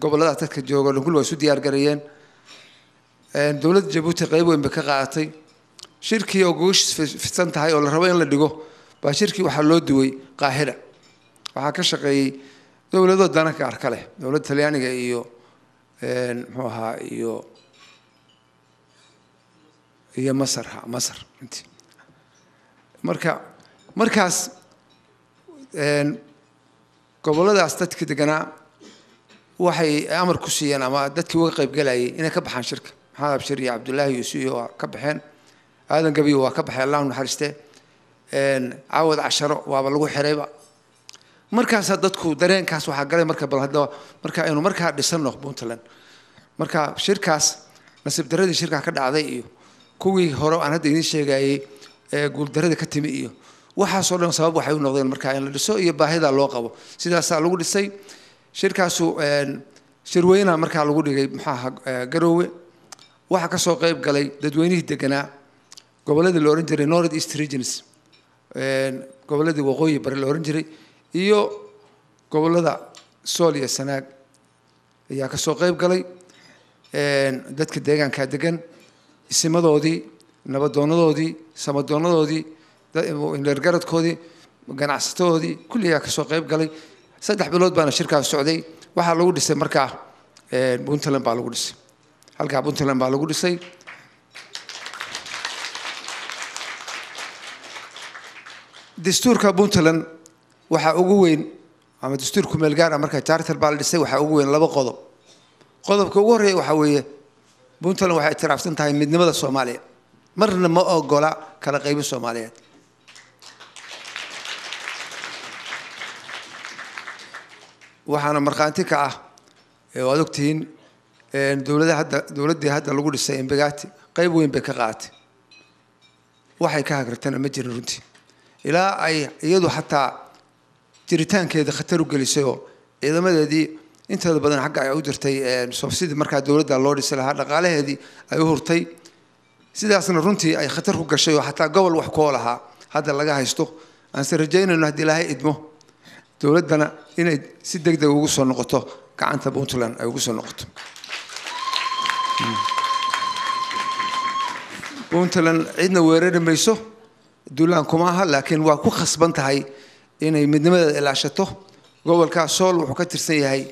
goboladaas dadka jooga lankul waa isu diyaar gareeyeen dowladda jabuuti qayb weyn bay ka qaadatay shirkii oo goosh fidsan tahay oo la rabo in la dhigo baa shirkii waxaa loo duway qaahira waxaa ka shaqeeyey dowladoo dana gaar ka leh dowladda talyaaniga iyo muxuu ahaa iyo iyo masar ha masar marka markaas goboladaas dadka deganaa waxay amar ku siiyeen ama dadkii uga qaybgelayay inay ka baxaan shirka maxamed abshir iyo cabdullaahi yuusuiyo waa ka baxeen aadan gabiyo waa ka baxay allah naxariiste caawad casharo waaba lagu xirayba markaasaa dadku dareenkaas waxaa galay marka bal hadda marka aynu markaa dhisano puntland marka shirkaas nasiib daradii shirkaa ka dhacday iyo kuwii hore aan hadda idiin sheegayey ee guuldarada ka timi iyo waxaasoo dhan sabab waxay u noqdeen markaa in la dhiso iyo baahidaa loo qabo sidaasaa lagu dhisay shirkaasu shirweynaha markaa lagu dhigay maxaaha e, garoowe waxaa kasoo qeyb galay dadweynihii deganaa goboladii la ohan jiray north east regions goboladii waqooyi bari la oran jiray iyo gobolada sool iyo sanaag ayaa kasoo qeyb galay dadka deegaankaa degan isimadoodii nabadoonadoodii samadoonadoodii reergaradkoodii ganacsatadoodii kulli ayaa kasoo qeyb galay saddex bilood baana shirkaas socday waxaa lagu dhisay markaa eh, puntland baa lagu dhisay halkaa puntland baa lagu dhisay dastuurka puntland waxaa ugu weyn ama dastuur kumeel gaar ah markaa charter baa la dhisay waxaa ugu weyn laba qodob qodobka ugu horreeya waxaa weeye puntland waxay itiraafsan tahay midnimada soomaaliya marna ma ogola kala qaybin soomaaliyeed waxaana markhaanti ka ah waad ogtihiin hadda dowladdii hadda lagu dhisay embegati qayb weyn bay ka qaatay waxay ka hagartana ma jirin runtii ilaa ay iyadu xataa jiritaankeeda khatar u gelisay oo ciidamadeedii inteeda badan xagga ay u jirtay sidii markaa dowladda loo dhisi lahaa dhaqaalaheedii ay u hurtay sidaasna runtii ay khatar ku gashay oo xataa gobol wax koo lahaa hadda laga haysto aanse rajaynayno haddii ilaahay idmo dowladdana inay si deg ugu soo noqoto gacanta puntland ay ugu soo noqoto puntland cidna weerari mayso duulaan kuma aha laakiin waa ku khasban tahay inay midnimadeeda ilaashato gobolkaa sool wuxuu ka tirsan yahay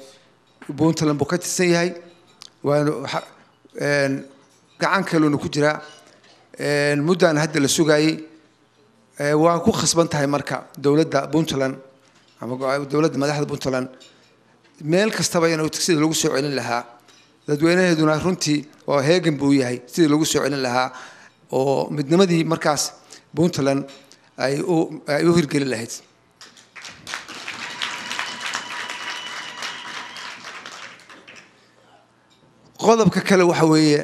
puntland buu ka tirsan yahay gacan kaluna ku jiraa muddaan hadda la sugaayey waa ku khasban tahay marka dowladda puntland ama dowladda madaxda puntland meel kastaba in sidii lagu soo celin lahaa dadweynaheeduna runtii oo heegan buu yahay sidii lagu soo celin lahaa oo midnimadii markaas puntland ay u hirgelin lahayd qodobka kale waxa weeye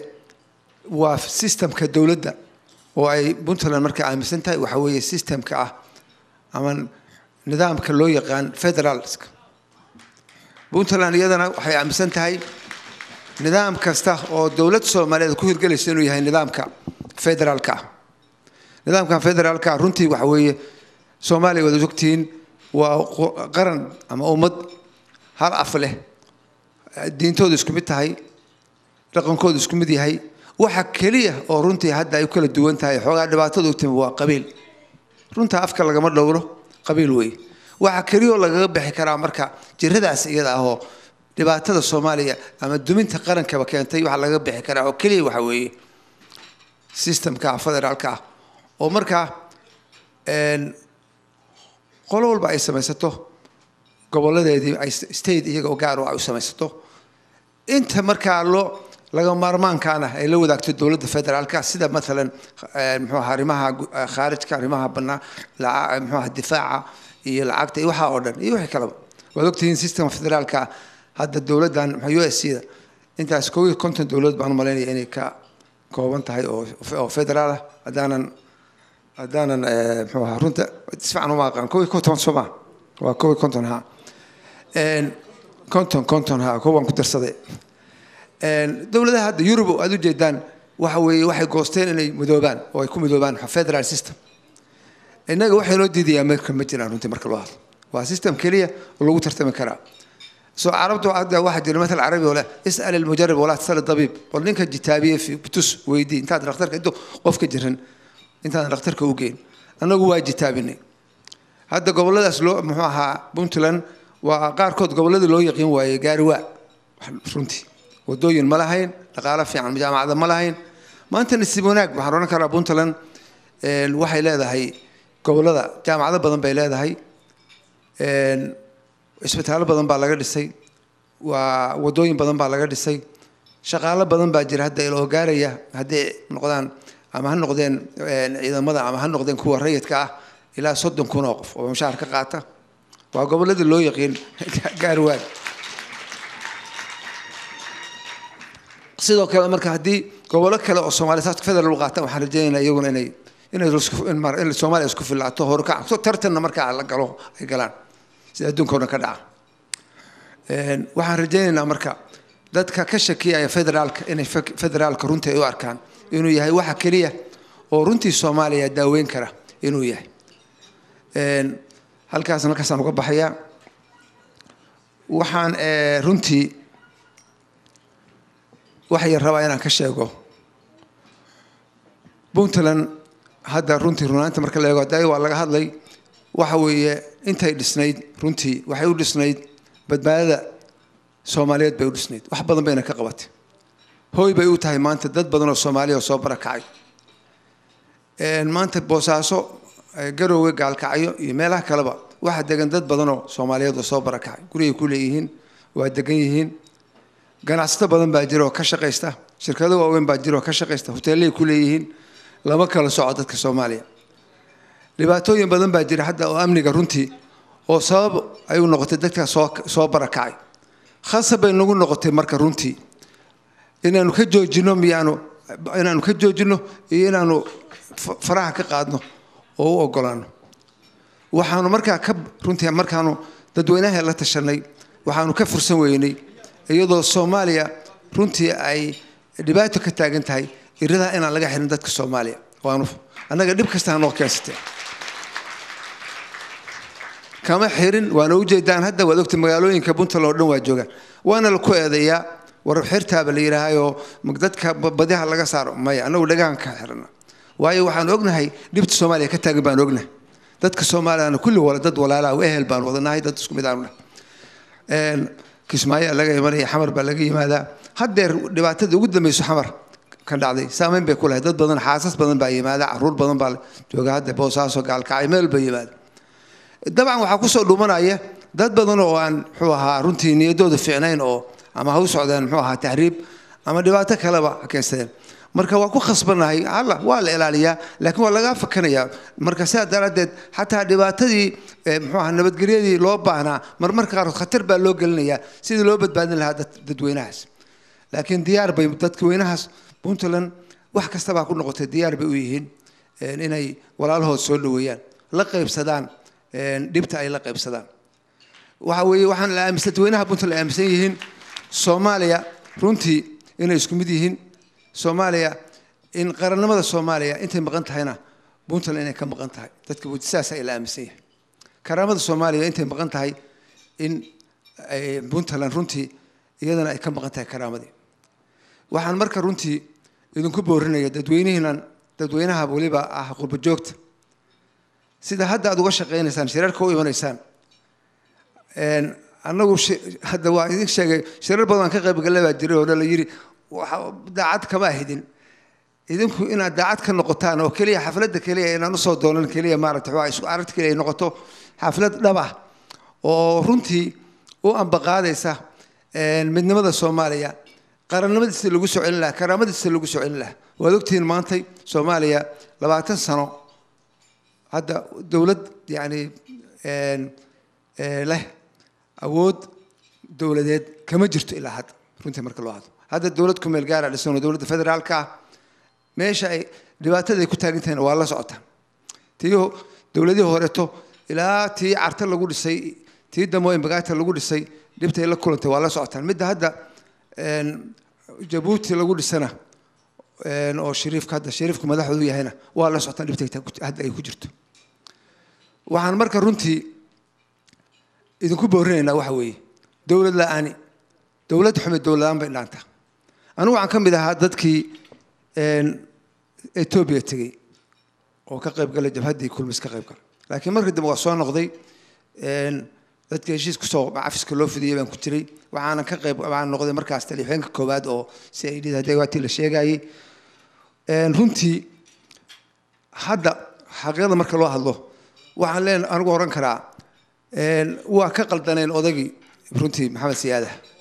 waa systemka dowladda oo ay puntland markay aaminsan tahay waxa weeye systemka ah ama nidaamka loo yaqaan federalsk puntland iyadana waxay aaminsan tahay nidaam kasta oo dowlad soomaaliyeed ku hirgelaysa inuu yahay nidaamka federaalka nidaamka nidaamkan federaalka runtii waxa weeye soomaaliya waad ogtihiin waa qaran ama ummad hal af leh diintooda isku mid tahay dhaqankooda isku mid yahay waxa keliya oo runtii hadda ay u kala duwan tahay xoogaa dhibaatadu u timi waa qabiil runtaa afka lagama dhowro qabiil wey waxaa keliyoo lagaga bixi karaa marka jiradaas iyada ahoo dhibaatada soomaaliya ama duminta qarankaba keentay waxaa laga bixi karaa oo keliya waxa weeye systemka ah, federaalka ah oo markaa qolo walba ay samaysato goboladeedii ay state iyaga oo gaar u ah ay samaysato inta markaa loo laga maarmaankaan ay la wadaagto dowladda federaalka sida maalan eh, mxuaha arrimaha eh, khaarijka arrimaha banaa eh, mxuaha difaaca iyo lacagta iyo waxaa oo dhan iyo wixii kaleba waad ogtihiin system federaalka hadda dowladdan u s c intaas koob iyo konton dowladood baan umalaynaya inay ka kooban tahay oo federaal ah haddaanan haddaanan mxuu runta isfican uma aqaan koob iyo konton soo waa koob iyo konton ha konton konton ha koob ku darsaday dowladaha hadda yurub oo aada u jeedaan waxa weeye waxay goosteen inay midoobaan oo ay ku midoobaan federal system innaga waxaa noo diidaya america ma jiraan runtii marka loo hadlo waa system keliya oo lagu tartami karaa soo carabtu hadda waxaa jira matal carabi oo leh is'al almujarib walaa tasal dabiib bal ninka jitaabiye tus weydii intaadan dhakhtarka intuu qofka jirin intaadan dhakhtarka u geyn annagu waa jitaabinay hadda gobolladaas loo muxuu ahaa puntland waa qaarkood gobolladii loo yaqiin waayey gaari waa runtii wadooyin ma lahayn dhaqaalo fiican jaamacada ma lahayn maanta nasiib wanaag waxaan odhan karaa puntland waxay leedahay gobolada jaamacado badan bay leedahay isbitaalo badan baa laga dhisay waa wadooyin badan baa laga dhisay shaqaalo badan baa jira hadda iloo gaaraya hadday noqdaan ama ha noqdeen ciidamada ama ha noqdeen kuwa rayidka ah ilaa soddon kun oo qof oo mushaar ka qaata waa goboladii loo yaqiin gaarwaag sidoo kale marka haddii gobollo kale oo somalia saas federal qaataan waxaan rajeynayna iyaguna inay in soomaaliya isku filaato horukaco tartanna markaa la galo ay galaan sida adduunka ka dhaca waxaan rajaynaynaa marka dadka ka shakiyaya federaalka inay federaalka runtii ay u arkaan inuu yahay waxa keliya oo runtii soomaaliya daaweyn kara inuu yahay halkaas halkaasaan uga baxayaa waxaan eh, runtii waxay rabaa inaan ka sheego puntland hadda runtii runaanta marka la eego da waa laga hadlay waxa weeye intay dhisnayd runtii waxay u dhisnayd badbaadada soomaaliyeed bay u dhisnayd wax badan bayna ka qabatay hooy bay u tahay maanta dad badan oo soomaaliya oo soo barakacay maanta boosaaso garowe gaalkacyo iyo meelaha kaleba waxaa degan dad badan oo soomaaliyeed oo soo barakacay guryaay ku leeyihiin waa degan yihiin ganacsato badan baa jira oo ka shaqaysta shirkado waaweyn baa jira oo ka shaqaysta hoteelay ku leeyihiin lama kala soco dadka soomaaliya dhibaatooyin badan baa jira hadda oo amniga runtii oo sabab ayuu noqotay dadka soo soo barakacay khasab bay nagu noqotay marka runtii inaanu ka joojino miyaanu inaanu ka joojino iyo inaanu faraha ka qaadno oo u ogolaano waxaanu markaa ka runtii markaanu dadweynaha la tashanay waxaanu ka fursan weynay iyadoo soomaaliya runtii ay dhibaato ka taagan tahay iradaa inaan laga xirin dadka soomaaliya waanu annaga dhib kasta hanoo keensatee kama xirin waana ujeedaan hadda waad ogta magaalooyinka puntland oo dhan waa joogaan waana laku eedeeyaa war xirtaaba la yidhaahayoo dadka badiha laga saaro maya annagu dhagahan xirana waayo waxaan ognahay dhibta soomaaliya ka taagan baan ognahay dadka soomaaliyana kulli wala dad walaalaa ehel baan wadanahay dad isku mid aanu nahay kismaayo laga imanaya xamar baa laga yimaadaa haddeer dhibaatada ugu dambayso xamar ka dhacday saameyn bay kulahay dad badan xaasas badan baa yimaada caruur badan baa jooga hadda boosaaso gaalkacay meel baa yimaada dabcan waxaa kusoo dhumanaya dad badan oo aan muxuu ahaa runtii niyadooda fiicnayn oo ama ha u socdeen muxuu ahaa tahriib ama dhibaato kaleba ha marka waa ku khasbanahay alla waa la ilaaliyaa laakiin waa lagaa fakanaya marka sidaa daraadeed xataa dhibaatadii eh, mxuaha nabadgelyadii loo baahnaa marmar qaarkood khatar baa loo gelinayaa sidii loo badbaadin lahaa dadweynahaas laakiin diyaar bay dadweynahaas puntland wax kastabaa ku noqotay diyaar bay u yihiin eh, inay walaalahood soo dhaweeyaan la qaybsadaan eh, dhibta ay la qaybsadaan waxa weeye waxaan dadweynaha puntland aaminsan yihiin soomaaliya runtii inay isku mid yihiin soomaaliya in qarannimada soomaaliya intay maqan tahayna puntland inay ka maqan tahay dadka sidaasa la aaminsan yahay karaamada soomaaliya intay maqan tahay in puntland runtii iyadana ay ka maqan tahay karaamadii waxaan marka runtii idinku boorinaya dadweynihiinan dadweynaha weliba ah qurba sida hadda aada uga shaqeynaysaan shirarka u imanaysaan anagu hadda waa idin sheegay shirar badan ka qayb gale baa jiray oo la yiri daacad kama ahidin idinku inaad daacad ka noqotaan oo keliya xafladda keliya inaan usoo doonan keliya maarata waa isku aragti keliya noqoto xaflad dhabah oo runtii u ambaqaadaysa midnimada soomaaliya qarannimadiisa lagu soo celin karaamadiisa lagu soo celin waad ogtihiin maantay soomaaliya labaatan sano hadda dowlad yacni leh awood dowladeed kama jirto ilaa hadda runtii marka loo hadlo hadda dowlad kumeel gaara ah dhisan oo dowladda federaalka meesha ay dhibaatada ay ku taagan tahayn waa la socota tii dowladihii horeeto ilaa tii carte lagu dhisay tii damooyin bagaata lagu dhisay dhibtay la kulantay waa la socotaan midda hadda jabuuti lagu dhisana oo shariifka hadda shariifku madaxduu yahayna waa la socotaan dhibtay ay ku jirto waxaan marka runtii idinku boorinaynaa waxa weeye dowlad la-aani dowlad xume dowladaan bay dhaantaa anigu waxaan ka mid ahaa dadkii etoobiya tegey oo ka qaybgalay jabhaddii kulmis ka qayb galay laakiin markii dambe waa soo noqday dadka heshiis kusoo cafiska loo fidiyay baan ku jiray waxaanan ka qayb waan noqday markaas talixeenka koowaad oo si ay la sheegayay runtii hadda xaqiiqda marka loo hadlo waxaan leen anigu oran karaa waa ka qaldaneen odagii runtii maxamed siyaadaha